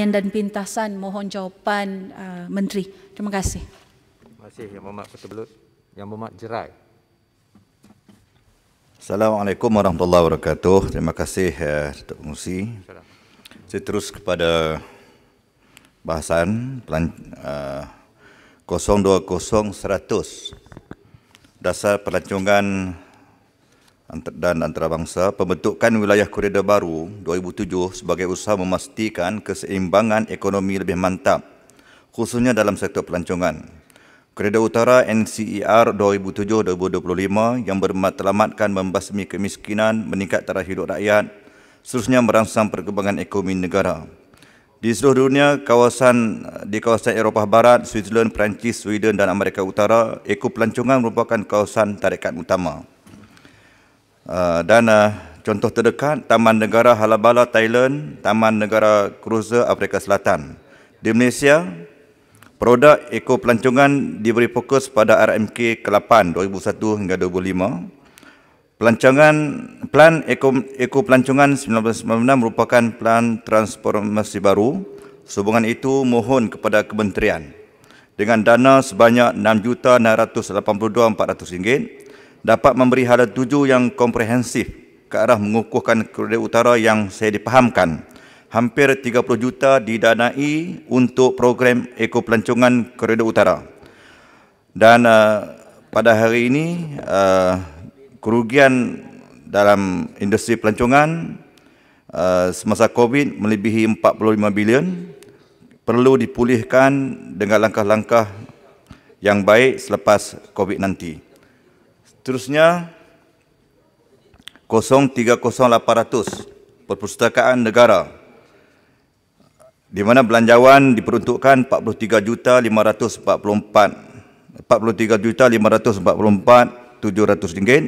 pertanyaan dan pintasan mohon jawapan uh, menteri. Terima kasih. Terima kasih Yang Berhormat Ketua Yang Berhormat Jerai. Assalamualaikum warahmatullahi wabarakatuh. Terima kasih eh, Datuk uh, Pengerusi. Saya terus kepada bahasan pelan, uh, eh, 020100 dasar pelancongan dan antarabangsa pembentukan wilayah koridor baru 2007 sebagai usaha memastikan keseimbangan ekonomi lebih mantap khususnya dalam sektor pelancongan. Koridor Utara NCER 2007-2025 yang bermatlamatkan membasmi kemiskinan, meningkat taraf hidup rakyat, seterusnya merangsang perkembangan ekonomi negara. Di seluruh dunia, kawasan di kawasan Eropah Barat, Switzerland, Perancis, Sweden dan Amerika Utara, ekopelancongan merupakan kawasan tarikan utama. Ah, dan uh, contoh terdekat Taman Negara Halabala Thailand, Taman Negara Cruiser Afrika Selatan. Di Malaysia, produk eko pelancongan diberi fokus pada RMK ke-8 2001 hingga 2005. Pelancongan plan eko eko pelancongan 1996 merupakan plan transformasi baru. Sehubungan itu mohon kepada kementerian dengan dana sebanyak rm ringgit dapat memberi hala tuju yang komprehensif ke arah mengukuhkan Korea Utara yang saya dipahamkan. Hampir 30 juta didanai untuk program ekopelancongan Korea Utara. Dan uh, pada hari ini, uh, kerugian dalam industri pelancongan uh, semasa COVID melebihi 45 bilion perlu dipulihkan dengan langkah-langkah yang baik selepas COVID nanti. Seterusnya 030800 Perpustakaan Negara di mana belanjawan diperuntukkan 43 juta 544 43 juta 544 ringgit.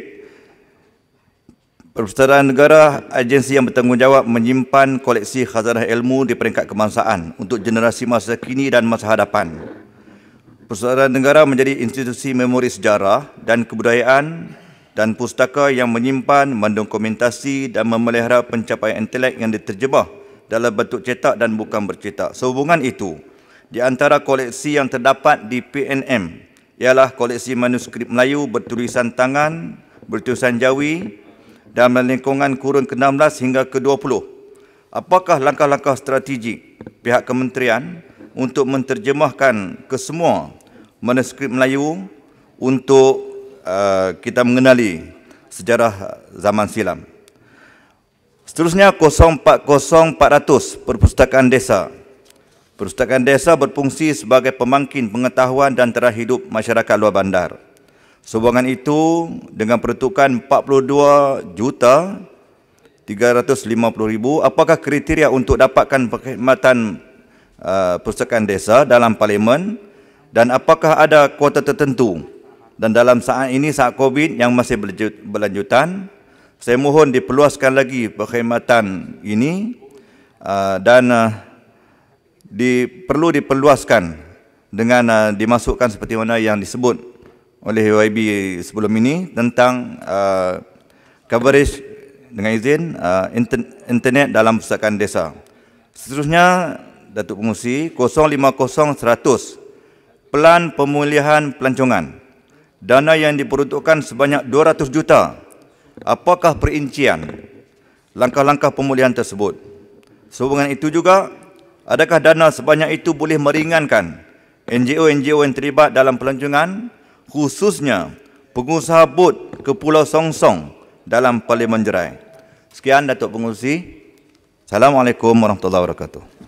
Perpustakaan Negara agensi yang bertanggungjawab menyimpan koleksi khazanah ilmu di peringkat kebangsaan untuk generasi masa kini dan masa hadapan. Persaudaraan Negara menjadi institusi memori sejarah dan kebudayaan dan pustaka yang menyimpan, mendokumentasi dan memelihara pencapaian intelek yang diterjemah dalam bentuk cetak dan bukan bercetak. Sehubungan itu, di antara koleksi yang terdapat di PNM ialah koleksi manuskrip Melayu bertulisan tangan, bertulisan jawi dan melingkungan kurun ke-16 hingga ke-20. Apakah langkah-langkah strategik pihak kementerian untuk menterjemahkan kesemua manuskrip Melayu untuk uh, kita mengenali sejarah zaman silam. Seterusnya 040400 Perpustakaan Desa. Perpustakaan Desa berfungsi sebagai pemangkin pengetahuan dan terah hidup masyarakat luar bandar. Sehubungan itu dengan peruntukan 42 juta 350 ribu. apakah kriteria untuk dapatkan perkhidmatan uh, perpustakaan desa dalam parlimen? dan apakah ada kuota tertentu dan dalam saat ini saat COVID yang masih berlanjutan saya mohon diperluaskan lagi perkhidmatan ini uh, dan uh, di, perlu diperluaskan dengan uh, dimasukkan seperti mana yang disebut oleh YB sebelum ini tentang uh, coverage dengan izin uh, internet dalam perpustakaan desa. Seterusnya Datuk pengusi Pengerusi 050100 Pelan Pemulihan Pelancongan dana yang diperuntukkan sebanyak 200 juta. Apakah perincian langkah-langkah pemulihan tersebut? Sehubungan itu juga, adakah dana sebanyak itu boleh meringankan NGO-NGO yang terlibat dalam pelancongan khususnya pengusaha bot ke Pulau Songsong dalam Parlimen Jerai? Sekian Datuk Pengurusi. Assalamualaikum warahmatullahi wabarakatuh.